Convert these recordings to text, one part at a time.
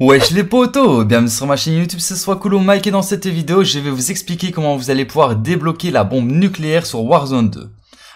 Wesh les potos Bienvenue sur ma chaîne YouTube, ce soit cool Mike et dans cette vidéo, je vais vous expliquer comment vous allez pouvoir débloquer la bombe nucléaire sur Warzone 2.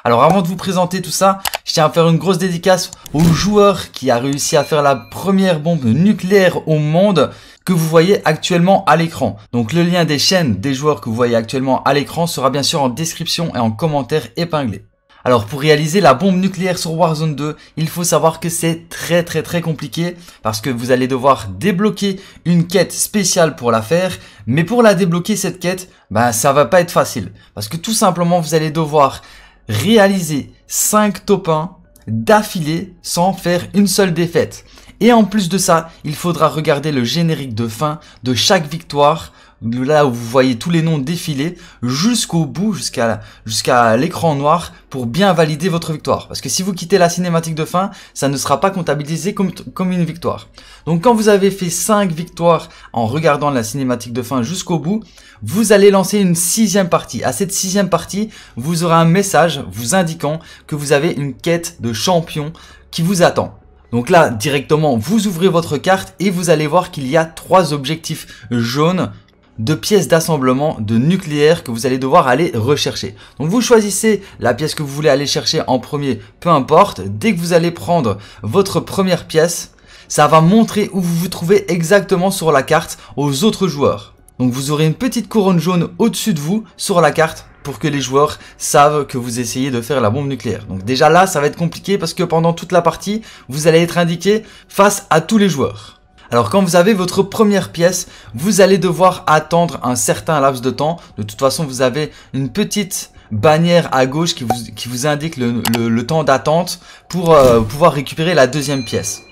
Alors avant de vous présenter tout ça, je tiens à faire une grosse dédicace au joueur qui a réussi à faire la première bombe nucléaire au monde que vous voyez actuellement à l'écran. Donc le lien des chaînes des joueurs que vous voyez actuellement à l'écran sera bien sûr en description et en commentaire épinglé. Alors pour réaliser la bombe nucléaire sur Warzone 2, il faut savoir que c'est très très très compliqué parce que vous allez devoir débloquer une quête spéciale pour la faire, mais pour la débloquer cette quête, bah ça va pas être facile parce que tout simplement vous allez devoir réaliser 5 top 1 d'affilée sans faire une seule défaite. Et en plus de ça, il faudra regarder le générique de fin de chaque victoire, là où vous voyez tous les noms défiler, jusqu'au bout, jusqu'à jusqu'à l'écran noir, pour bien valider votre victoire. Parce que si vous quittez la cinématique de fin, ça ne sera pas comptabilisé comme, comme une victoire. Donc quand vous avez fait 5 victoires en regardant la cinématique de fin jusqu'au bout, vous allez lancer une sixième partie. À cette sixième partie, vous aurez un message vous indiquant que vous avez une quête de champion qui vous attend. Donc là, directement, vous ouvrez votre carte et vous allez voir qu'il y a trois objectifs jaunes de pièces d'assemblement de nucléaire que vous allez devoir aller rechercher. Donc vous choisissez la pièce que vous voulez aller chercher en premier, peu importe. Dès que vous allez prendre votre première pièce, ça va montrer où vous vous trouvez exactement sur la carte aux autres joueurs. Donc vous aurez une petite couronne jaune au-dessus de vous sur la carte pour que les joueurs savent que vous essayez de faire la bombe nucléaire. Donc déjà là, ça va être compliqué parce que pendant toute la partie, vous allez être indiqué face à tous les joueurs. Alors quand vous avez votre première pièce, vous allez devoir attendre un certain laps de temps. De toute façon, vous avez une petite bannière à gauche qui vous, qui vous indique le, le, temps d'attente pour euh, pouvoir récupérer la deuxième pièce.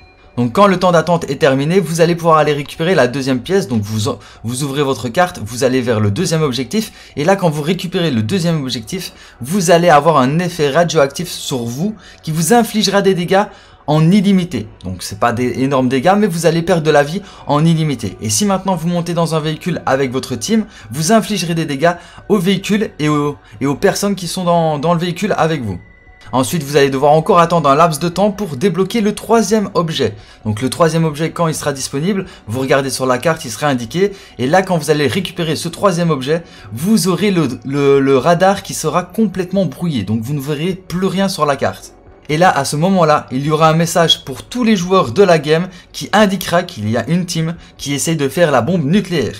Donc quand le temps d'attente est terminé, vous allez pouvoir aller récupérer la deuxième pièce. Donc vous, vous ouvrez votre carte, vous allez vers le deuxième objectif. Et là, quand vous récupérez le deuxième objectif, vous allez avoir un effet radioactif sur vous qui vous infligera des dégâts en illimité. Donc c'est pas des énormes dégâts, mais vous allez perdre de la vie en illimité. Et si maintenant vous montez dans un véhicule avec votre team, vous infligerez des dégâts au véhicule et aux, et aux personnes qui sont dans le véhicule avec vous. Ensuite, vous allez devoir encore attendre un laps de temps pour débloquer le troisième objet. Donc le troisième objet, quand il sera disponible, vous regardez sur la carte, il sera indiqué. Et là, quand vous allez récupérer ce troisième objet, vous aurez le, radar qui sera complètement brouillé. Donc vous ne verrez plus rien sur la carte. Et là, à ce moment-là, il y aura un message pour tous les joueurs de la game qui indiquera qu'il y a une team qui essaye de faire la bombe nucléaire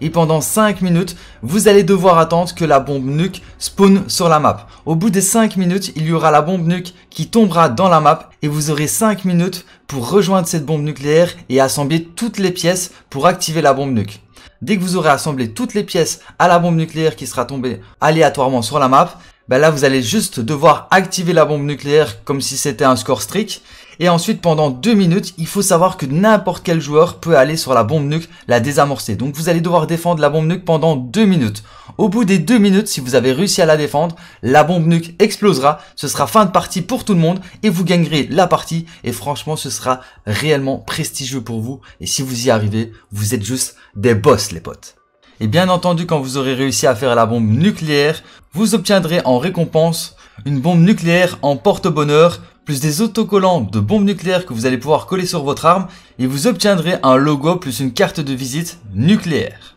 et pendant 5 minutes, vous allez devoir attendre que la bombe nuque spawn sur la map. Au bout des 5 minutes, il y aura la bombe nuque qui tombera dans la map et vous aurez 5 minutes pour rejoindre cette bombe nucléaire et assembler toutes les pièces pour activer la bombe nuque. Dès que vous aurez assemblé toutes les pièces à la bombe nucléaire qui sera tombée aléatoirement sur la map, ben là vous allez juste devoir activer la bombe nucléaire comme si c'était un score strict. Et ensuite pendant 2 minutes, il faut savoir que n'importe quel joueur peut aller sur la bombe nuque, la désamorcer. Donc vous allez devoir défendre la bombe nuque pendant 2 minutes. Au bout des 2 minutes, si vous avez réussi à la défendre, la bombe nuque explosera, ce sera fin de partie pour tout le monde et vous gagnerez la partie. Et franchement, ce sera réellement prestigieux pour vous. Et si vous y arrivez, vous êtes juste des boss les potes. Et bien entendu, quand vous aurez réussi à faire la bombe nucléaire, vous obtiendrez en récompense une bombe nucléaire en porte-bonheur, plus des autocollants de bombes nucléaires que vous allez pouvoir coller sur votre arme, et vous obtiendrez un logo plus une carte de visite nucléaire.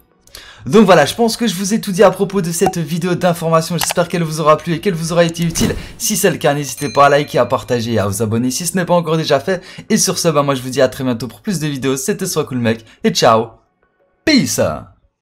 Donc voilà, je pense que je vous ai tout dit à propos de cette vidéo d'information. J'espère qu'elle vous aura plu et qu'elle vous aura été utile. Si c'est le cas, n'hésitez pas à liker, à partager et à vous abonner si ce n'est pas encore déjà fait. Et sur ce, bah moi je vous dis à très bientôt pour plus de vidéos. C'était Soit Cool Mec et ciao. Peace